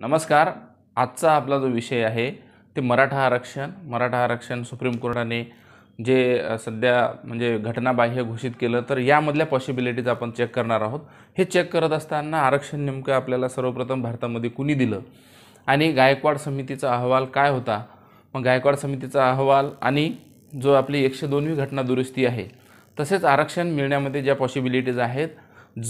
नमस्कार आजचा आपला जो विषय आहे ते मराठा आरक्षण मराठा आरक्षण सुप्रीम कोर्टाने जे सध्या म्हणजे घटनाबाह्य घोषित केलं तर यामधल्या पॉसिबिलिटीज आपण चेक करणार आहोत हे चेक करत असताना आरक्षण नेमकं आपल्याला सर्वप्रथम भारतामध्ये कुणी दिलं आणि गायकवाड समितीचा अहवाल काय होता मग गायकवाड समितीचा अहवाल आणि जो आपली एकशे दोनवी घटना दुरुस्ती आहे तसेच आरक्षण मिळण्यामध्ये ज्या पॉसिबिलिटीज आहेत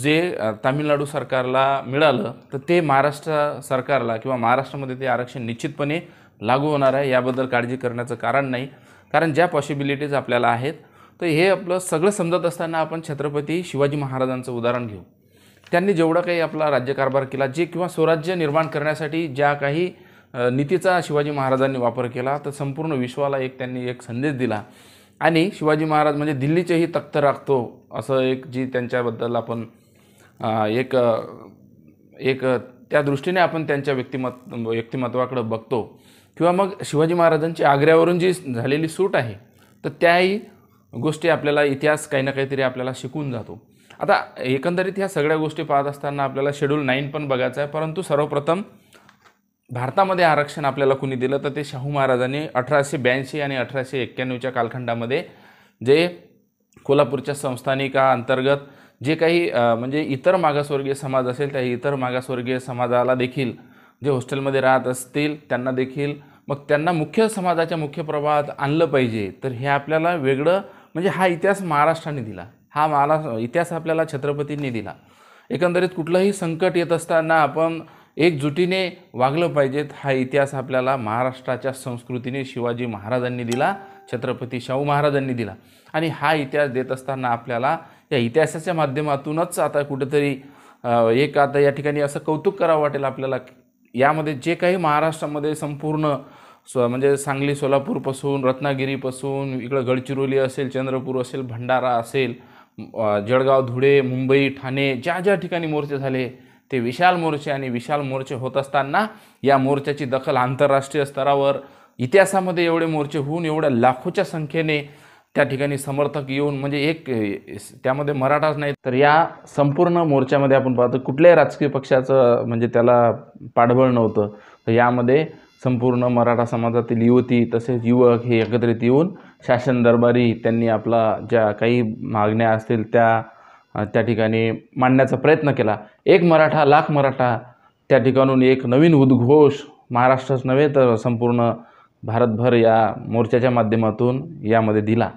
जे तामिळनाडू सरकारला मिळालं तर ते महाराष्ट्र सरकारला किंवा महाराष्ट्रामध्ये ते आरक्षण निश्चितपणे लागू होणार आहे याबद्दल काळजी करण्याचं कारण नाही कारण ज्या पॉसिबिलिटीज आपल्याला आहेत तर हे आपलं सगळं समजत असताना आपण छत्रपती शिवाजी महाराजांचं उदाहरण घेऊ त्यांनी जेवढा काही आपला राज्यकारभार केला जे किंवा स्वराज्य निर्माण करण्यासाठी ज्या काही नीतीचा शिवाजी महाराजांनी वापर केला तर संपूर्ण विश्वाला एक त्यांनी एक संदेश दिला आणि शिवाजी महाराज म्हणजे दिल्लीचेही तख्त राखतो असं एक जी त्यांच्याबद्दल आपण एक एक त्या दृष्टीने आपण त्यांच्या व्यक्तिमत्व व्यक्तिमत्वाकडं बघतो किंवा मग शिवाजी महाराजांची आग्र्यावरून जी झालेली सूट आहे तर त्याही गोष्टी आपल्याला इतिहास काही ना काहीतरी आपल्याला शिकून जातो आता एकंदरीत ह्या सगळ्या गोष्टी पाहत असताना आपल्याला शेड्यूल नाईन पण बघायचा आहे परंतु सर्वप्रथम भारतामध्ये आरक्षण आपल्याला कुणी दिलं तर ते शाहू महाराजांनी अठराशे ब्याऐंशी आणि अठराशे एक्क्याण्णवच्या कालखंडामध्ये जे कोल्हापूरच्या संस्थानिका अंतर्गत जे काही म्हणजे इतर मागासवर्गीय समाज असेल त्या इतर मागासवर्गीय समाजाला देखील जे हॉस्टेलमध्ये राहत असतील त्यांना देखील मग त्यांना मुख्य समाजाच्या मुख्य प्रभावात आणलं पाहिजे तर हे आपल्याला वेगळं म्हणजे हा इतिहास महाराष्ट्राने दिला हा महाराष्ट्र इतिहास आपल्याला छत्रपतींनी दिला एकंदरीत कुठलंही संकट येत असताना आपण एकजुटीने वागलं पाहिजेत हा इतिहास आपल्याला महाराष्ट्राच्या संस्कृतीने शिवाजी महाराजांनी दिला छत्रपती शाहू महाराजांनी दिला आणि हा इतिहास देत असताना आपल्याला या इतिहासाच्या माध्यमातूनच आता कुठेतरी एक आता या ठिकाणी असं कौतुक करावं वाटेल आपल्याला यामध्ये जे काही महाराष्ट्रामध्ये संपूर्ण स्व म्हणजे सांगली सोलापूरपासून रत्नागिरीपासून इकडं गडचिरोली असेल चंद्रपूर असेल भंडारा असेल जळगाव धुळे मुंबई ठाणे ज्या ज्या ठिकाणी मोर्चे झाले ते विशाल मोर्चे आणि विशाल मोर्चे होत असताना या मोर्चाची दखल आंतरराष्ट्रीय स्तरावर इतिहासामध्ये एवढे मोर्चे होऊन एवढ्या लाखोच्या संख्येने त्या ठिकाणी समर्थक येऊन म्हणजे एक त्यामध्ये मराठाच नाही तर या संपूर्ण मोर्चामध्ये आपण पाहतो कुठल्याही राजकीय पक्षाचं म्हणजे त्याला पाठबळ नव्हतं तर यामध्ये संपूर्ण मराठा समाजातील युवती तसेच युवक हे एकत्रित येऊन शासन दरबारी त्यांनी आपला ज्या काही मागण्या असतील त्या त्या ठिकाणी मांडण्याचा प्रयत्न केला एक मराठा लाख मराठा त्या ठिकाणून एक नवीन उद्घोष महाराष्ट्रच नव्हे तर संपूर्ण भारतभर या मोर्चाच्या माध्यमातून यामध्ये दिला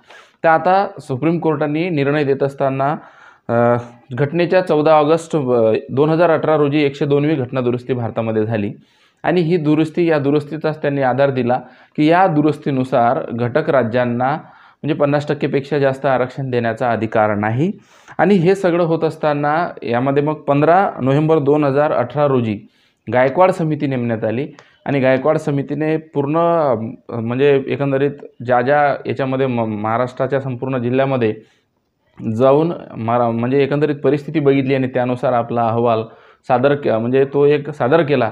तर आता सुप्रीम कोर्टाने निर्णय देत असताना घटनेच्या चौदा ऑगस्ट दोन हजार अठरा रोजी एकशे दोनवी दुरुस्ती भारतामध्ये झाली आणि ही दुरुस्ती या दुरुस्तीचाच त्यांनी आधार दिला की या दुरुस्तीनुसार घटक राज्यांना म्हणजे पन्नास टक्केपेक्षा जास्त आरक्षण देण्याचा अधिकार नाही आणि हे सगळं होत असताना यामध्ये मग पंधरा नोव्हेंबर दोन हजार अठरा रोजी गायकवाड समिती नेमण्यात आली आणि गायकवाड समितीने पूर्ण म्हणजे एकंदरीत ज्या ज्या याच्यामध्ये म महाराष्ट्राच्या संपूर्ण जिल्ह्यामध्ये जाऊन मरा म्हणजे एकंदरीत परिस्थिती बघितली आणि त्यानुसार आपला अहवाल सादर के म्हणजे तो एक सादर केला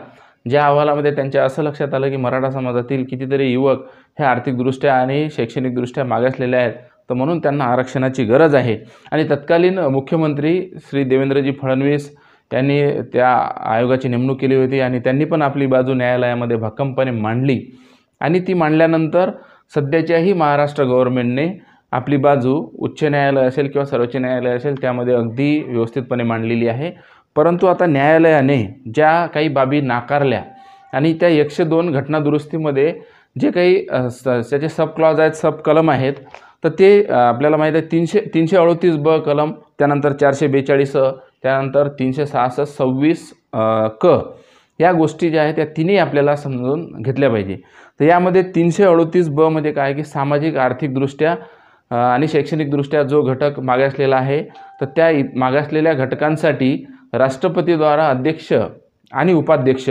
ज्या अहवालामध्ये त्यांच्या असं लक्षात आलं की मराठा समाजातील कितीतरी युवक हे आर्थिकदृष्ट्या आणि शैक्षणिकदृष्ट्या मागासलेले आहेत तर म्हणून त्यांना आरक्षणाची गरज आहे आणि तत्कालीन मुख्यमंत्री श्री देवेंद्रजी फडणवीस त्यांनी त्या आयोगाची नेमणूक केली होती आणि त्यांनी पण आपली बाजू न्यायालयामध्ये भक्कमपणे मांडली आणि ती मांडल्यानंतर सध्याच्याही महाराष्ट्र गव्हर्नमेंटने आपली बाजू उच्च न्यायालय असेल किंवा सर्वोच्च न्यायालय असेल त्यामध्ये अगदी व्यवस्थितपणे मांडलेली आहे परंतु आता न्यायालयाने ज्या काही बाबी नाकारल्या आणि त्या एकशे दोन घटनादुरुस्तीमध्ये जे काही त्याचे सब क्लॉज आहेत सब कलम आहेत तर ते आपल्याला माहीत आहे तीनशे तीनशे अडोतीस ब कलम त्यानंतर चारशे बेचाळीस त्यानंतर तीनशे सहासष्ट सव्वीस क या गोष्टी ज्या आहेत त्या तिन्ही आपल्याला समजून घेतल्या पाहिजे तर यामध्ये तीनशे अडोतीस ब म्हणजे काय की सामाजिक आर्थिकदृष्ट्या आणि शैक्षणिकदृष्ट्या जो घटक मागासलेला आहे तर त्या मागासलेल्या घटकांसाठी राष्ट्रपतीद्वारा अध्यक्ष आणि उपाध्यक्ष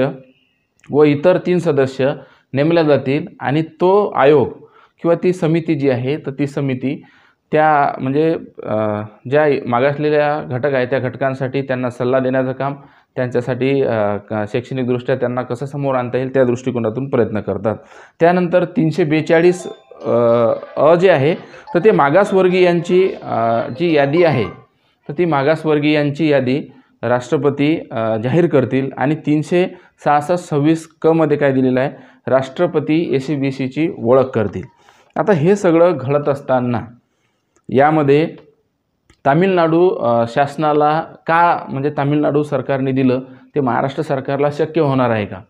व इतर तीन सदस्य नेमल्या जातील आणि तो आयोग किंवा ती समिती जी आहे तर ती समिती त्या म्हणजे ज्या मागासलेल्या घटक आहे त्या घटकांसाठी त्यांना सल्ला देण्याचं काम त्यांच्यासाठी शैक्षणिकदृष्ट्या त्यांना कसं समोर आणता येईल त्या दृष्टिकोनातून प्रयत्न करतात त्यानंतर तीनशे बेचाळीस अ जे आहे तर ते मागासवर्गीयांची जी यादी आहे तर ती मागासवर्गीयांची यादी राष्ट्रपती जाहीर करतील आणि तीनशे सहासष्ट सव्वीस कमध्ये काय दिलेलं आहे राष्ट्रपती ए सी बी सीची ओळख करतील आता हे सगळं घडत असताना यामध्ये तामिळनाडू शासनाला का म्हणजे तामिळनाडू सरकारने दिलं ते महाराष्ट्र सरकारला शक्य होणार आहे का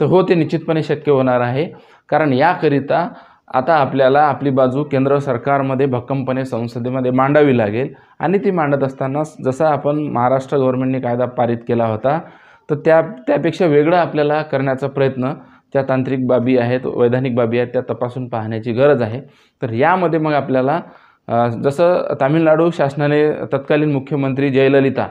तर हो ते निश्चितपणे शक्य होणार आहे कारण याकरिता आता आपल्याला आपली बाजू केंद्र सरकारमध्ये भक्कमपणे संसदेमध्ये मांडावी लागेल आणि ती मांडत असताना जसा आपण महाराष्ट्र गव्हर्नमेंटने कायदा पारित केला होता तर त्या त्यापेक्षा वेगळं आपल्याला करण्याचा प्रयत्न ज्या तांत्रिक बाबी आहेत वैधानिक बाबी आहेत त्या तपासून पाहण्याची गरज आहे तर यामध्ये मग आपल्याला जसं तामिळनाडू शासनाने तत्कालीन मुख्यमंत्री जयललिता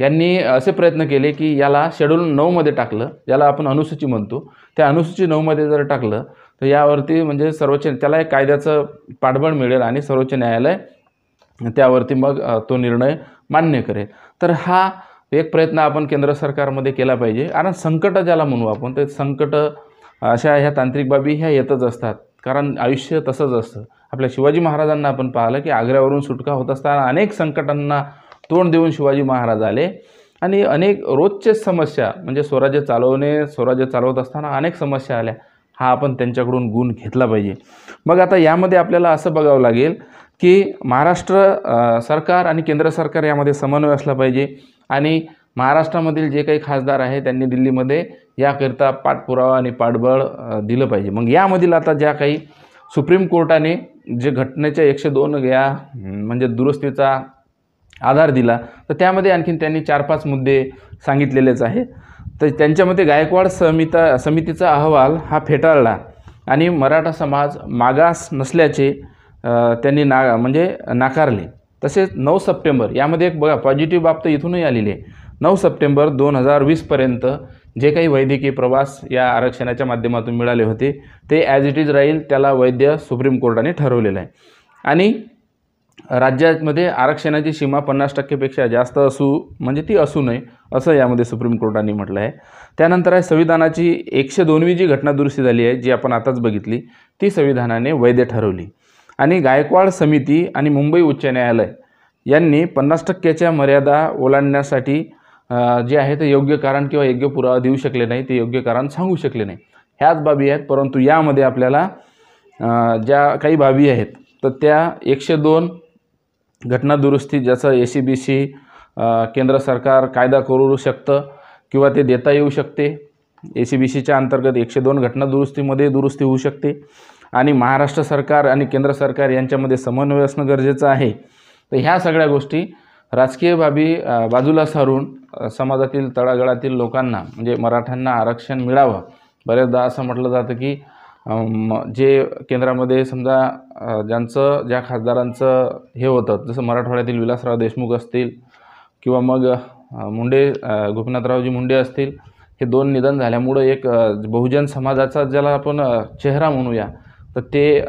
यांनी असे प्रयत्न केले की याला शेड्यूल नऊमध्ये टाकलं ज्याला आपण अनुसूची म्हणतो त्या अनुसूची नऊमध्ये जर टाकलं तर यावरती म्हणजे सर्वोच्च त्याला एक कायद्याचं पाठबळ मिळेल आणि सर्वोच्च न्यायालय त्यावरती मग तो निर्णय मान्य करेल तर हा एक प्रयत्न आपण केंद्र सरकारमध्ये केला पाहिजे कारण संकट ज्याला म्हणू आपण ते संकट अशा ह्या तांत्रिक बाबी ह्या येतच असतात कारण आयुष्य तसंच असतं आपल्या शिवाजी महाराजांना आपण पाहिलं की आग्र्यावरून सुटका होत असताना अनेक संकटांना तोंड देऊन शिवाजी महाराज आले आणि अनेक रोजचे समस्या म्हणजे स्वराज्य चालवणे स्वराज्य चालवत असताना अनेक समस्या आल्या हा आपण त्यांच्याकडून गुण घेतला पाहिजे मग आता यामध्ये आपल्याला असं बघावं लागेल की महाराष्ट्र सरकार आणि केंद्र सरकार यामध्ये समन्वय असला पाहिजे आणि महाराष्ट्रामधील जे काही खासदार आहे त्यांनी दिल्लीमध्ये याकरिता पाठपुरावा आणि पाठबळ दिलं पाहिजे मग यामधील आता ज्या काही सुप्रीम कोर्टाने जे घटनेच्या एकशे दोन या म्हणजे दुरुस्तीचा आधार दिला तर त्यामध्ये आणखीन त्यांनी चार पाच मुद्दे सांगितलेलेच आहे तर त्यांच्यामध्ये गायकवाड समिता समितीचा अहवाल हा फेटाळला आणि मराठा समाज मागास नसल्याचे त्यांनी ना म्हणजे नाकारले तसेच नऊ सप्टेंबर यामध्ये एक बघा पॉझिटिव्ह बाब तर इथूनही आलेली आहे नऊ सप्टेंबर दोन हजार वीसपर्यंत जे काही वैद्यकीय प्रवास या आरक्षणाच्या माध्यमातून मिळाले होते ते ॲज इट इज राहील त्याला वैद्य सुप्रीम कोर्टाने ठरवलेलं आहे आणि राज्यामध्ये आरक्षणाची सीमा पन्नास टक्केपेक्षा जास्त असू म्हणजे ती असू नये असं यामध्ये सुप्रीम कोर्टाने म्हटलं आहे त्यानंतर आहे संविधानाची एकशे दोनवी जी घटना दुरुस्ती झाली आहे जी आपण आताच बघितली ती संविधानाने वैध ठरवली आणि गायकवाड समिती आणि मुंबई उच्च न्यायालय यांनी पन्नास टक्क्याच्या मर्यादा ओलांडण्यासाठी जे आहे ते योग्य कारण किंवा योग्य पुरावा देऊ शकले नाही ते योग्य कारण सांगू शकले नाही ह्याच बाबी आहेत परंतु यामध्ये आपल्याला ज्या काही बाबी आहेत तर त्या एकशे दोन घटना दुरुस्ती ज्याचं ए सी बी सी केंद्र सरकार कायदा करू शकतं किंवा ते देता येऊ शकते ए सी बी सीच्या अंतर्गत एकशे दोन घटनादुरुस्तीमध्ये दुरुस्ती होऊ शकते आणि महाराष्ट्र सरकार आणि केंद्र सरकार यांच्यामध्ये समन्वय असणं गरजेचं आहे तर ह्या सगळ्या गोष्टी राजकीय बाबी बाजूला सारून समाजातील तळागळातील लोकांना म्हणजे मराठ्यांना आरक्षण मिळावं बऱ्याचदा असं म्हटलं जातं की जे केंद्रामध्ये समजा ज्यांचं ज्या खासदारांचं हे होतं जसं मराठवाड्यातील विलासराव देशमुख असतील किंवा मग मुंडे गोपीनाथरावजी मुंडे असतील हे दोन निधन झाल्यामुळं एक बहुजन समाजाचा ज्याला आपण चेहरा म्हणूया तर ते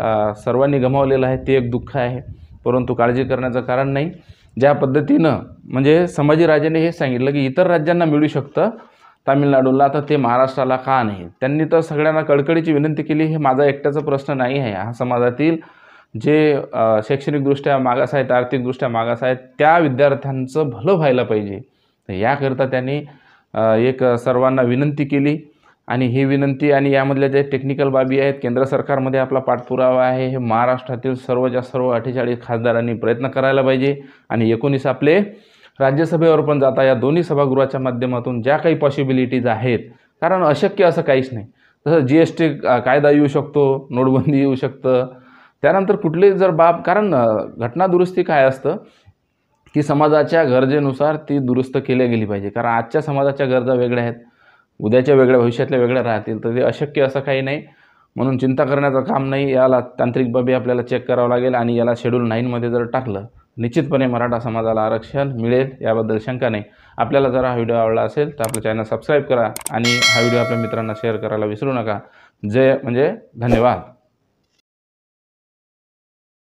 सर्वांनी गमावलेलं आहे ते एक दुःख आहे परंतु काळजी करण्याचं कारण नाही ज्या पद्धतीनं म्हणजे संभाजीराजेने हे सांगितलं की इतर राज्यांना मिळू शकतं तामिळनाडूला आता ते महाराष्ट्राला का नाही त्यांनी तर सगळ्यांना कडकडीची विनंती केली हे माझा एकट्याचा प्रश्न नाही आहे हा समाजातील जे शैक्षणिकदृष्ट्या मागास आहेत आर्थिकदृष्ट्या मागास आहेत त्या विद्यार्थ्यांचं भलं व्हायला पाहिजे याकरता त्यांनी एक सर्वांना विनंती केली आणि ही विनंती आणि यामधल्या ज्या टेक्निकल बाबी आहेत केंद्र सरकारमध्ये आपला पाठपुरावा आहे हे महाराष्ट्रातील सर्व ज्या सर्व अठ्ठेचाळीस खासदारांनी प्रयत्न करायला पाहिजे आणि एकोणीस आपले राज्यसभेवर पण जाता या दोन्ही सभागृहाच्या माध्यमातून ज्या काही पॉसिबिलिटीज आहेत कारण अशक्य असं काहीच नाही तसं जी एस टी कायदा येऊ शकतो नोटबंदी येऊ शकतं त्यानंतर कुठली जर बाब कारण घटनादुरुस्ती काय असतं की समाजाच्या गरजेनुसार ती दुरुस्त केली गेली पाहिजे कारण आजच्या समाजाच्या गरजा वेगळ्या आहेत उद्याच्या वेगळ्या भविष्यातल्या वेगळ्या राहतील तर ते अशक्य असं काही नाही म्हणून चिंता करण्याचं काम नाही याला तांत्रिक बाबी आपल्याला चेक करावं लागेल आणि याला शेड्यूल नाईनमध्ये जर टाकलं निश्चितपणे मराठा समाजाला आरक्षण मिळेल याबद्दल शंका नाही आपल्याला जर हा व्हिडिओ आवडला असेल तर आपलं चॅनल सबस्क्राईब करा आणि हा व्हिडिओ आपल्या मित्रांना शेअर करायला विसरू नका जय म्हणजे धन्यवाद